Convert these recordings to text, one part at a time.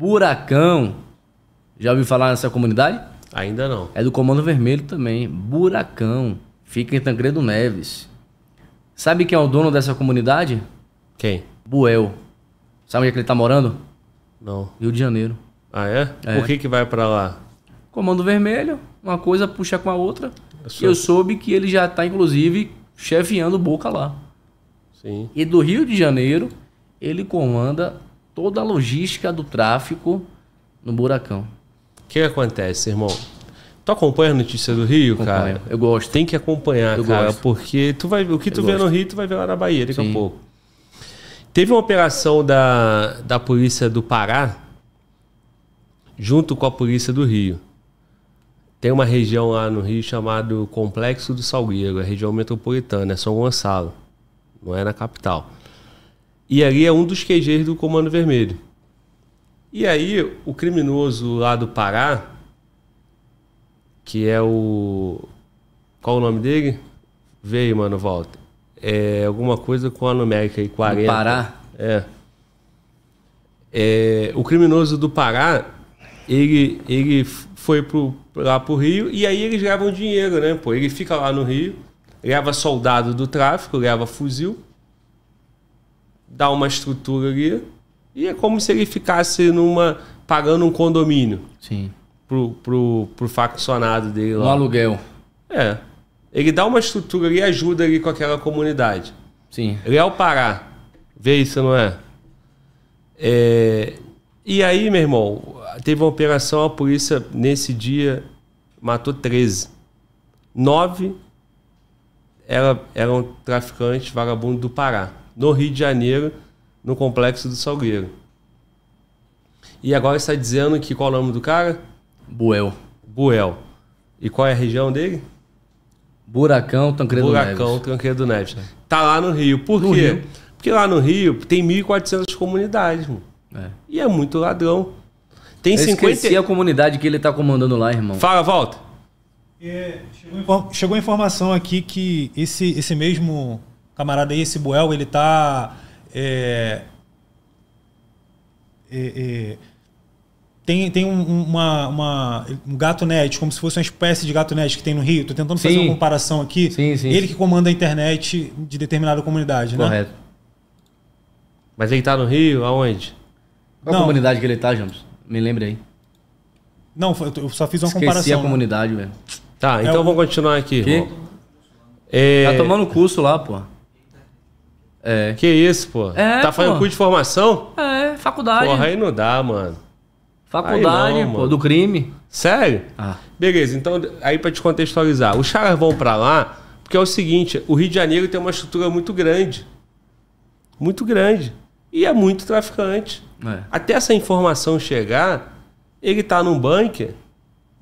Buracão. Já ouviu falar nessa comunidade? Ainda não. É do Comando Vermelho também. Buracão. Fica em Tancredo Neves. Sabe quem é o dono dessa comunidade? Quem? Buel. Sabe onde é que ele tá morando? Não. Rio de Janeiro. Ah, é? é. Por que que vai para lá? Comando Vermelho, uma coisa puxa com a outra. É eu, sou... eu soube que ele já tá, inclusive, chefiando Boca lá. Sim. E do Rio de Janeiro, ele comanda toda a logística do tráfico no buracão. O que acontece, irmão? Tu acompanha a notícia do Rio, Acompanho. cara? Eu gosto. Tem que acompanhar, eu cara, gosto. porque tu vai, o que eu tu gosto. vê no Rio, tu vai ver lá na Bahia daqui Sim. a pouco. Teve uma operação da, da polícia do Pará junto com a polícia do Rio. Tem uma região lá no Rio chamada Complexo do Salgueiro, a região metropolitana, é São Gonçalo. Não é na capital. E ali é um dos QGs do Comando Vermelho. E aí, o criminoso lá do Pará, que é o. Qual o nome dele? Veio, mano, volta. É alguma coisa com a numérica aí, 40. Do Pará? É. é. O criminoso do Pará, ele, ele foi pro, lá pro Rio e aí eles levam dinheiro, né? Pô, ele fica lá no Rio, leva soldado do tráfico, leva fuzil dá uma estrutura ali e é como se ele ficasse numa pagando um condomínio. Sim. Pro, pro, pro faccionado dele lá. No aluguel. É. Ele dá uma estrutura e ajuda ali com aquela comunidade. Sim. É o Pará. Vê isso, não é? é? E aí, meu irmão, teve uma operação, a polícia nesse dia matou 13. Nove era, eram traficantes vagabundos do Pará no Rio de Janeiro, no Complexo do Salgueiro. E agora está dizendo que qual é o nome do cara? Buel. Buel. E qual é a região dele? Buracão Tancredo Buracão, Neves. Tancredo Neves. É. Tá lá no Rio. Por no quê? Rio. Porque lá no Rio tem 1.400 comunidades, mano. É. E é muito ladrão. Tem Eu 50. Esqueci a comunidade que ele tá comandando lá, irmão. Fala, volta. É, chegou, chegou informação aqui que esse, esse mesmo camarada aí, esse Buel, ele tá. É, é, é tem tem um, uma, uma, um gato net, como se fosse uma espécie de gato net que tem no Rio. Tô tentando sim. fazer uma comparação aqui. Sim, sim, ele que comanda a internet de determinada comunidade, Correto. né? Correto. Mas ele tá no Rio, aonde? Qual Não. comunidade que ele tá, James? Me lembre aí. Não, eu só fiz uma Esqueci comparação. Esqueci né? a comunidade, né? velho. Tá, é então é vamos continuar aqui. Que? Tá é... Tá tomando curso lá, pô. É. Que isso, pô? É, tá fazendo curso de formação? É, faculdade. Porra, aí não dá, mano. Faculdade, não, pô, mano. do crime. Sério? Ah. Beleza, então aí para te contextualizar, os caras vão para lá porque é o seguinte, o Rio de Janeiro tem uma estrutura muito grande. Muito grande. E é muito traficante. É. Até essa informação chegar, ele tá num bunker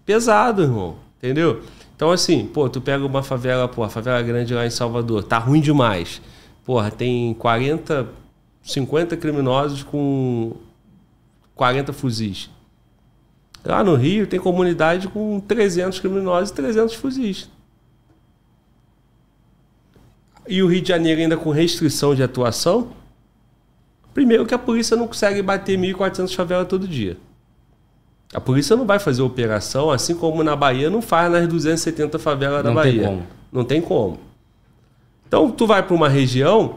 pesado, irmão. Entendeu? Então assim, pô, tu pega uma favela, pô, a favela grande lá em Salvador, tá ruim demais porra, tem 40, 50 criminosos com 40 fuzis. Lá no Rio tem comunidade com 300 criminosos e 300 fuzis. E o Rio de Janeiro ainda com restrição de atuação? Primeiro que a polícia não consegue bater 1.400 favelas todo dia. A polícia não vai fazer operação, assim como na Bahia não faz nas 270 favelas da não Bahia. Tem como. Não tem como. Então tu vai para uma região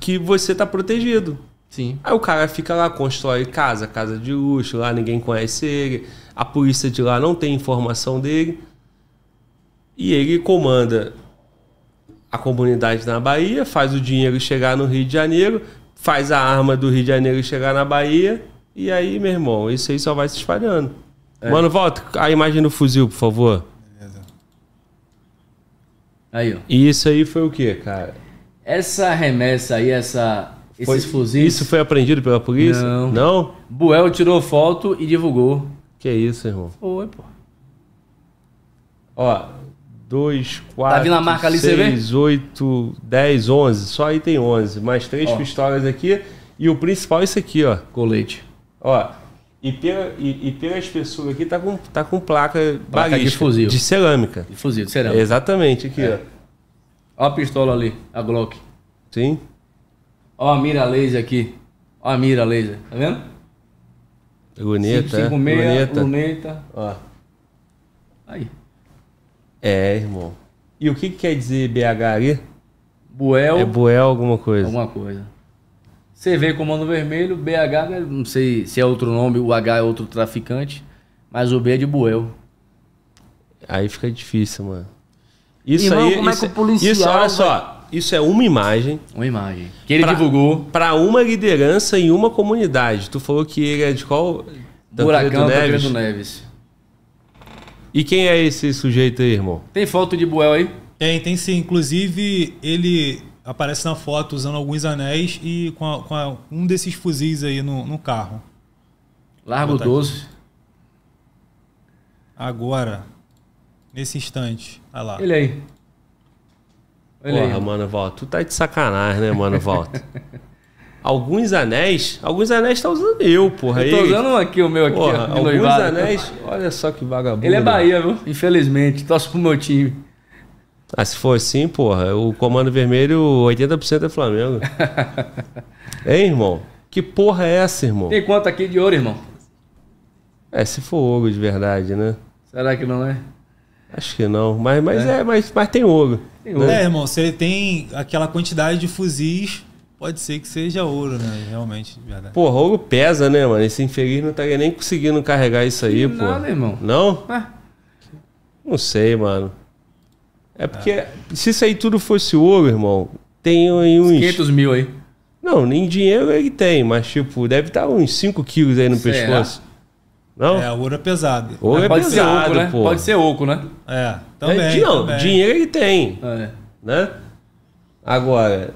que você tá protegido. Sim. Aí o cara fica lá, constrói casa, casa de luxo, lá ninguém conhece ele, a polícia de lá não tem informação dele. E ele comanda a comunidade na Bahia, faz o dinheiro chegar no Rio de Janeiro, faz a arma do Rio de Janeiro chegar na Bahia, e aí, meu irmão, isso aí só vai se espalhando. É. Mano, volta a imagem do fuzil, por favor. Aí, ó. E isso aí foi o que, cara? Essa remessa aí, essa, foi, esses fuzis. Isso foi aprendido pela polícia? Não. Não? Buel tirou foto e divulgou. Que isso, irmão? Foi, pô. Ó, 2, 4, tá marca ali, 6, 8, 10, 11. Só aí tem 11. Mais três ó. pistolas aqui. E o principal é isso aqui, ó. Colete. Ó, e, pela, e, e espessura aqui tá com, tá com placa, placa de, fuzil. de cerâmica. De fuzil, de cerâmica. Exatamente, aqui, é. ó. Ó a pistola ali, a Glock. Sim. Ó a mira laser aqui. Ó a mira laser, tá vendo? Luneta, 556, é. luneta. luneta. Ó. Aí. É, irmão. E o que, que quer dizer BH ali? Buel. É Buel alguma coisa. Alguma coisa. Você vê Comando Vermelho, BH, né, não sei se é outro nome, o H é outro traficante, mas o B é de Buel. Aí fica difícil, mano. Isso Irmão, aí. Como isso, é que o policial. Isso, olha vai... só. Isso é uma imagem. Uma imagem. Que ele pra, divulgou. Para uma liderança em uma comunidade. Tu falou que ele é de qual? Buracão Neves. Tancredo Neves. E quem é esse sujeito aí, irmão? Tem foto de Buel aí? Tem, tem sim. Inclusive, ele aparece na foto usando alguns anéis e com, a, com a, um desses fuzis aí no, no carro. Largo 12. Agora, nesse instante. Olha lá. Ele aí. Olha Porra, aí. mano, volta. Tu tá de sacanagem, né, mano, volta. alguns anéis, alguns anéis tá usando eu, porra. Eu tô Ei. usando aqui o meu aqui, porra, ó, Alguns noivado. anéis, olha só que vagabundo. Ele é Bahia, viu? Infelizmente, torço pro meu time. Ah, se for assim, porra, o Comando Vermelho, 80% é Flamengo. hein, irmão? Que porra é essa, irmão? Tem quanto aqui de ouro, irmão? É, se for ouro de verdade, né? Será que não é? Acho que não, mas, mas é, é mas, mas tem ouro. Tem ouro. É, irmão, se ele tem aquela quantidade de fuzis, pode ser que seja ouro, né? Realmente, de verdade. Porra, ouro pesa, né, mano? Esse infeliz não tá nem conseguindo carregar isso aí, pô. Não, irmão. Não? Ah. Não sei, mano. É porque se isso aí tudo fosse ouro, irmão, tem aí uns. 500 mil aí. Não, nem dinheiro ele tem, mas tipo, deve estar tá uns 5 quilos aí no Será? pescoço. Não? É, ouro é pesado. Ouro é, pode pesado, ser oco, né? Pô. Pode ser oco, né? É, é também. É, não, também. dinheiro ele tem. É. Né? Agora,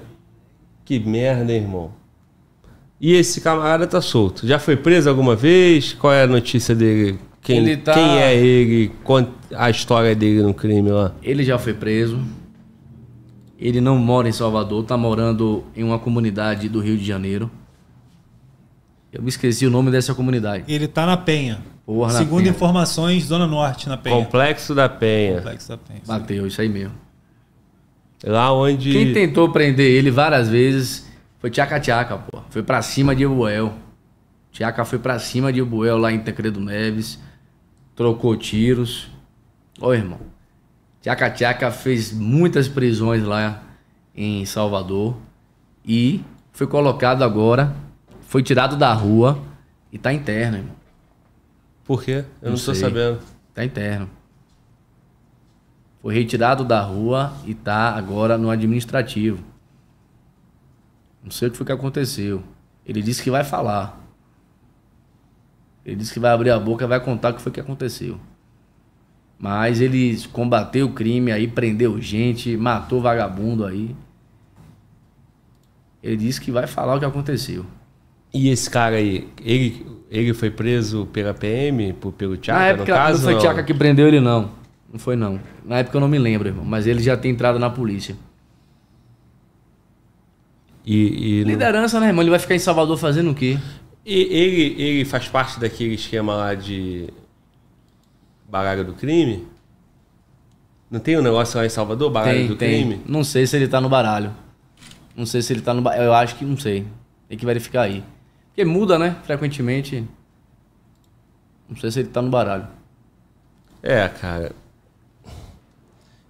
que merda, irmão. E esse camarada tá solto. Já foi preso alguma vez? Qual é a notícia dele? Quem, ele tá... quem é ele? Quanto a história dele no crime lá? Ele já foi preso. Ele não mora em Salvador, tá morando em uma comunidade do Rio de Janeiro. Eu me esqueci o nome dessa comunidade. Ele tá na Penha. Porra, Segundo Penha. informações, Zona Norte, na Penha. Complexo da Penha. Complexo da Penha. Bateu, isso aí mesmo. Lá onde. Quem tentou prender ele várias vezes foi Tchaca Tchaca, pô. Foi para cima de Ebuel. Tchaca foi para cima de Ebuel lá em Tancredo Neves. Trocou tiros. Ô irmão, Tchaca Tchaca fez muitas prisões lá em Salvador e foi colocado agora, foi tirado da rua e tá interno, irmão. Por quê? Eu não, não estou sabendo. Tá interno. Foi retirado da rua e tá agora no administrativo. Não sei o que foi que aconteceu. Ele disse que vai falar. Ele disse que vai abrir a boca e vai contar o que foi que aconteceu. Mas ele combateu o crime aí, prendeu gente, matou vagabundo aí. Ele disse que vai falar o que aconteceu. E esse cara aí, ele, ele foi preso pela PM, por, pelo Tiaca Na época, no caso? Não foi não? que prendeu ele, não. Não foi, não. Na época eu não me lembro, irmão. Mas ele já tem entrado na polícia. E, e Liderança, né, irmão? Ele vai ficar em Salvador fazendo o quê? E ele, ele faz parte daquele esquema lá de Baraga do Crime? Não tem um negócio lá em Salvador, Baralho tem, do tem. Crime? Não sei se ele tá no baralho. Não sei se ele tá no baralho. Eu acho que não sei. Tem que verificar aí. Porque muda, né? Frequentemente. Não sei se ele tá no baralho. É, cara.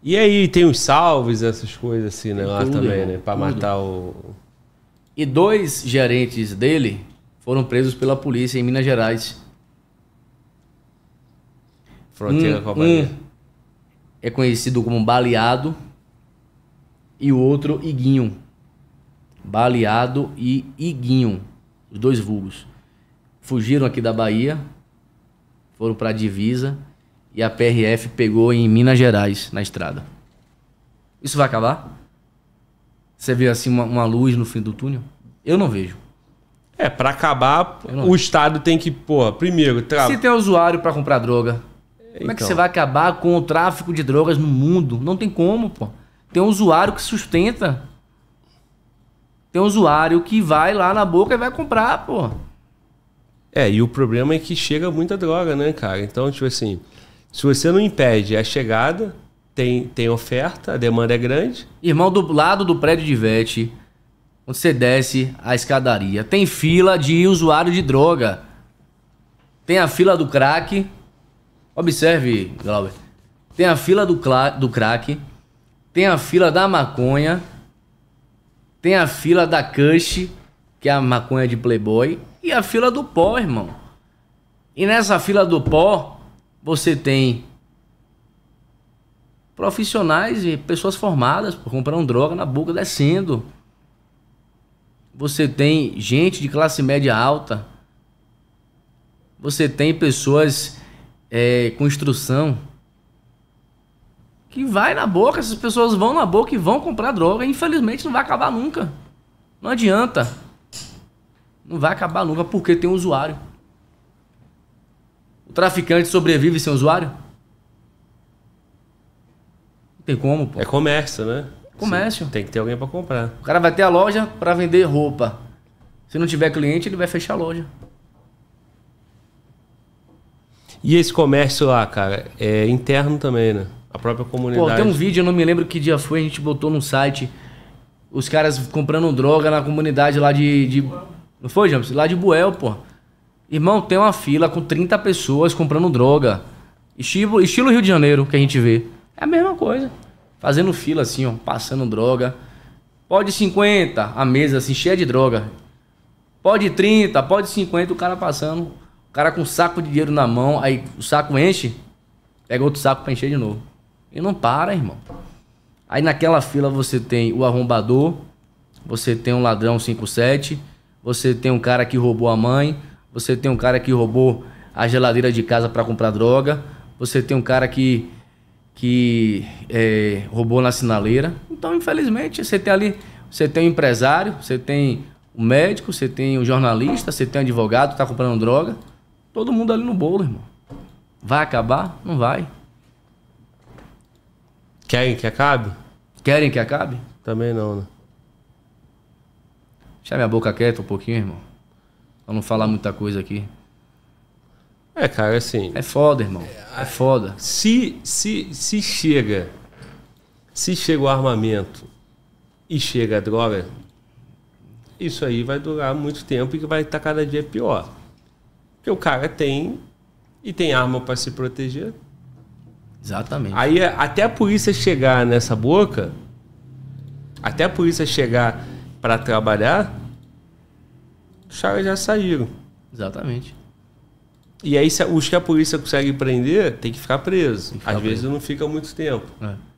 E aí tem os salves, essas coisas assim, né? lá também, irmão, né? Pra tudo. matar o. E dois gerentes dele foram presos pela polícia em Minas Gerais fronteira um, com a Bahia. Um é conhecido como Baleado e o outro Iguinho. Baleado e Iguinho, os dois vulgos. Fugiram aqui da Bahia, foram para a divisa e a PRF pegou em Minas Gerais, na estrada. Isso vai acabar? Você vê assim uma, uma luz no fim do túnel? Eu não vejo. É, para acabar, o vejo. Estado tem que, porra, primeiro... Tra... Se tem usuário para comprar droga, como então. é que você então. vai acabar com o tráfico de drogas no mundo? Não tem como, pô. Tem um usuário que sustenta. Tem um usuário que vai lá na boca e vai comprar, pô. É, e o problema é que chega muita droga, né, cara? Então, tipo assim, se você não impede a chegada, tem, tem oferta, a demanda é grande. Irmão, do lado do prédio de Vete, quando você desce a escadaria, tem fila de usuário de droga. Tem a fila do crack, Observe, Glauber. Tem a fila do, do crack, tem a fila da maconha, tem a fila da Kush, que é a maconha de Playboy, e a fila do pó, irmão. E nessa fila do pó, você tem profissionais e pessoas formadas por comprar um droga na boca descendo. Você tem gente de classe média alta. Você tem pessoas é, construção que vai na boca, essas pessoas vão na boca e vão comprar droga. Infelizmente não vai acabar nunca. Não adianta. Não vai acabar nunca porque tem um usuário. O traficante sobrevive sem usuário? Não tem como, pô. É comércio, né? Comércio. Sim, tem que ter alguém para comprar. O cara vai ter a loja para vender roupa. Se não tiver cliente, ele vai fechar a loja. E esse comércio lá, cara, é interno também, né? A própria comunidade. Pô, tem um vídeo, eu não me lembro que dia foi, a gente botou no site os caras comprando droga na comunidade lá de. de... Não foi, James? Lá de Buel, pô. Irmão, tem uma fila com 30 pessoas comprando droga. Estilo, estilo Rio de Janeiro que a gente vê. É a mesma coisa. Fazendo fila assim, ó, passando droga. Pode 50, a mesa assim, cheia de droga. Pode 30, pode 50, o cara passando. O cara com um saco de dinheiro na mão, aí o saco enche, pega outro saco pra encher de novo. E não para, irmão. Aí naquela fila você tem o arrombador, você tem um ladrão 57, você tem um cara que roubou a mãe, você tem um cara que roubou a geladeira de casa para comprar droga, você tem um cara que que é, roubou na sinaleira. Então, infelizmente, você tem ali, você tem um empresário, você tem um médico, você tem um jornalista, você tem um advogado que está comprando droga. Todo mundo ali no bolo, irmão. Vai acabar? Não vai. Querem que acabe? Querem que acabe? Também não, né? Deixa minha boca quieta um pouquinho, irmão. Pra não falar muita coisa aqui. É, cara, assim. É foda, irmão. É foda. Se, se, se chega. Se chega o armamento e chega a droga, isso aí vai durar muito tempo e vai estar tá cada dia pior. Porque o cara tem e tem arma para se proteger. Exatamente. Aí até a polícia chegar nessa boca, até a polícia chegar para trabalhar, os caras já saíram. Exatamente. E aí os que a polícia consegue prender, tem que ficar preso. Que ficar Às preso. vezes não fica muito tempo. É.